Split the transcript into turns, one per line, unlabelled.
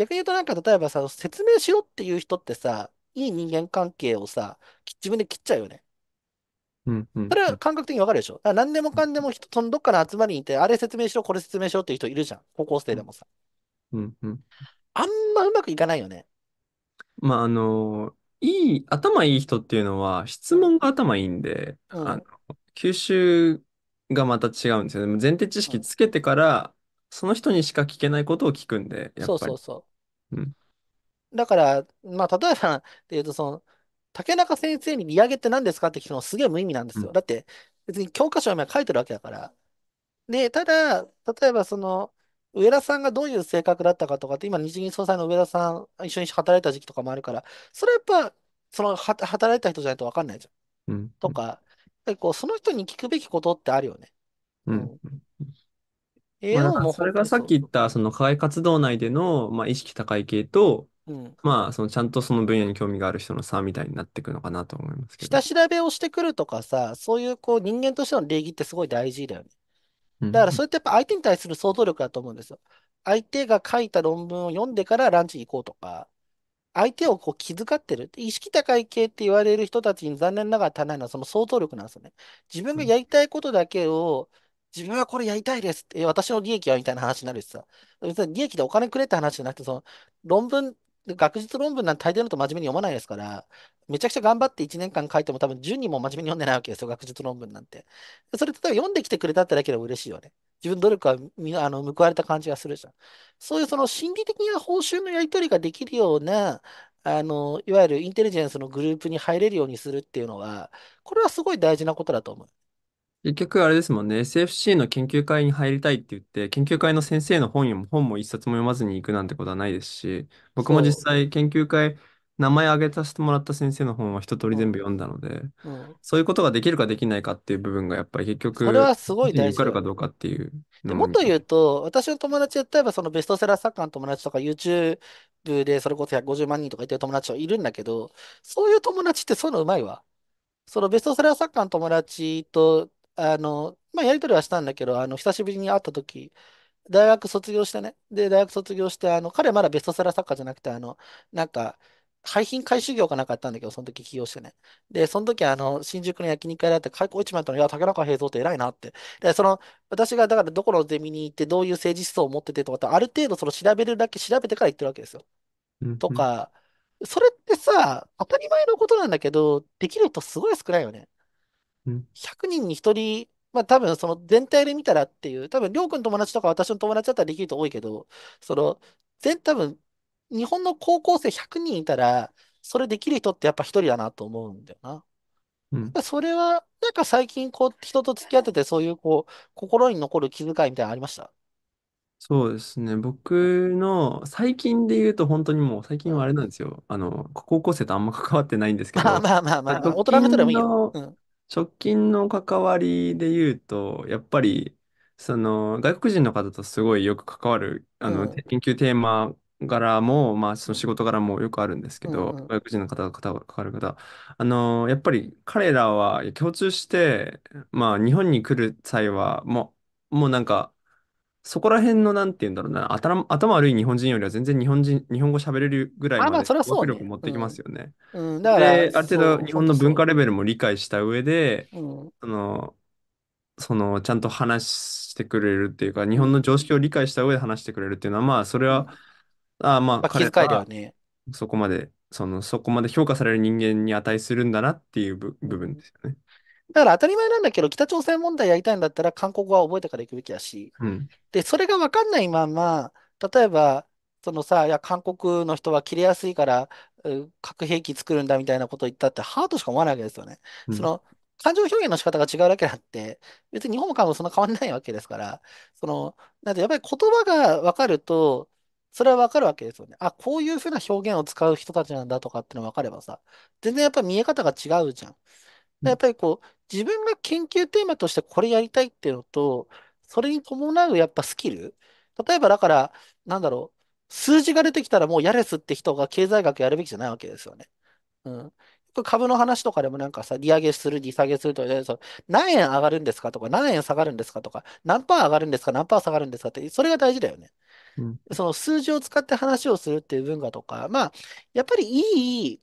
逆に言うとなんか例えばさ、説明しろっていう人ってさ、いい人間関係をさ、自分で切っちゃうよね。うんうんうんそれは感覚的にわかるでしょ。何でもかんでも人、そのどっかの集まりにいて、あれ説明しろ、これ説明しろっていう人いるじゃん。高校生でもさ。うんうんあんまうまくいかないよね。
まあ、あの、いい、頭いい人っていうのは、質問が頭いいんで、あの、吸収がまた違うんですよね。前提知識つけてから、その人にしか聞けないことを聞くんで、やっそうぱり。そうそうん。
だから、まあ、例えば、でいうと、その、竹中先生に土産って何ですかって聞くのすげえ無意味なんですよ。だって、別に教科書に書いてるわけだから。で、ただ、例えばその、上田さんがどういう性格だったかとかって、今、日銀総裁の上田さん、一緒に働いた時期とかもあるから、それはやっぱ、その、は働いた人じゃないと分かんないじゃん。うん。とか、やっぱりこう、その人に聞くべきことってあるよね。ううん。まあ、なんかもそれ本がにさっ
そうき言った、その課外活動内での、まあ、意識高い系と、うん。まあ、そのちゃんとその分野に興味がある人の差みたいになってくのかなと思
いますけ下ど。調べをしてくるとかさ、そういうこう人間としての礼儀ってすごい大事だよね。うだからそれってやっぱ相手に対する想像力だと思うんですよ。相手が書いた論文を読んでからランチに行こうとか、相手をこう気遣ってる。意識高い系って言われる人たちに残念ながら足らないのはその想像力なんですよね。自分がやりたいことだけを自分はこれやりたいですって、私の利益はみたいな話になるしさ。別に利益でお金くれって話じゃなくて、その論文、学術論文なんて大抵のと真面目に読まないですから、めちゃくちゃ頑張って1年間書いても多分10人も真面目に読んでないわけですよ、学術論文なんて。それ例えば読んできてくれたってだけでも嬉しいよね。自分努力はみあの報われた感じがするじゃん。そういうその心理的な報酬のやり取りができるような、あの、いわゆるインテリジェンスのグループに入れるようにするっていうのは、これはすごい大事なことだと思う。
結局あれですもんね、SFC の研究会に入りたいって言って、研究会の先生の本も本も一冊も読まずに行くなんてことはないですし、僕も実そ際研究会、名前挙げさせてもらった先生の本は一通り全部読んだので、う。うん。そういうことができるかできないかっていう部分がやっぱり結それ局、はすごい大受事かだるかよ。どうかっていうでのももっと言
うと、私の友達、例えばそのベストセラー作家の友達とか YouTube でそれこそ150万人とか言ってる友達はいるんだけど、そういう友達ってそういうのうまいわ。そのベストセラー作家の友達とあの、まあ、やり取りはしたんだけど、あの、久しぶりに会った時、大学卒業してね、で、大学卒業して、あの、彼まだベストセラー作家じゃなくて、あの、なんか、廃品回収業かなんかやったんだけど、その時起業してね。で、その時あの、新宿の焼肉屋だって、解雇落ちまったの、いや、竹中平蔵って偉いなって。で、その、私がだからどこのゼミに行って、どういう政治思想を持っててとかって、ある程度その調べるだけ調べてから言ってるわけですよ。とか、それってさ、当たり前のことなんだけど、できる人すごい少ないよね。100人に1人、まあ多分その全体で見たらっていう、多分りょうくんの友達とか私の友達だったらできると多いけど、その、全、多分、日本の高校生100人いたら、それできる人ってやっぱ1人だなと思うんだよな。うん。それは、なんか最近こう、人と付き合ってて、そういうこう、心に残る気遣いみたいなのありました
そうですね。僕の最近で言うと本当にもう最近はあれなんですよ。あの、高校生とあんま関わってないんですけど、まあまあまあまあ、大人の人で直もいいよ。近のうん。直近の関わりで言うと、やっぱり、その、外国人の方とすごいよく関わる、あの、研究テーマ柄も、まあ、その仕事柄もよくあるんですけうんど、うん外国人の方と関わる方、あの、やっぱり彼らは共通して、まあ、日本に来る際は、もう、もうなんか、そこら辺の、なんて言うんだろうな、頭頭悪い日本人よりは全然日本人、日本語喋れるぐらいのあ力をそ持ってきますよね。
うん、うんだから、で、あ
る程度日本の文化レベルも理解した上で、う、ん、あの、その、ちゃんと話してくれるっていうか、日本の常識を理解した上で話してくれるっていうのは、まあ、それは、ああ、まあ、まあ、気遣いよはね。そこまで、その、そこまで評価される人間に値するんだなっていう部部分ですよね。
だから当たり前なんだけど、北朝鮮問題やりたいんだったら、韓国語は覚えてから行くべきだし、で、それが分かんないまま、例えば、そのさ、いや、韓国の人は切れやすいから、核兵器作るんだみたいなことを言ったって、ハートしか思わないわけですよね。その、感情表現の仕方が違うだけだって、別に日本も韓国もそんな変わんないわけですから、その、なんやっぱり言葉が分かると、それは分かるわけですよね。あ、こういうふうな表現を使う人たちなんだとかっての分かればさ、全然やっぱ見え方が違うじゃん。やっぱりこう、自分が研究テーマとしてこれやりたいっていうのと、それに伴うやっぱスキル。例えばだから、なんだろう、数字が出てきたらもうやれすって人が経済学やるべきじゃないわけですよね。うん。株の話とかでもなんかさ、利上げする、利下げするとか、その何円上がるんですかとか、何円下がるんですかとか、何パー上がるんですか、何パー下がるんですかって、それが大事だよね。その数字を使って話をするっていう文化とか、まあ、やっぱりいい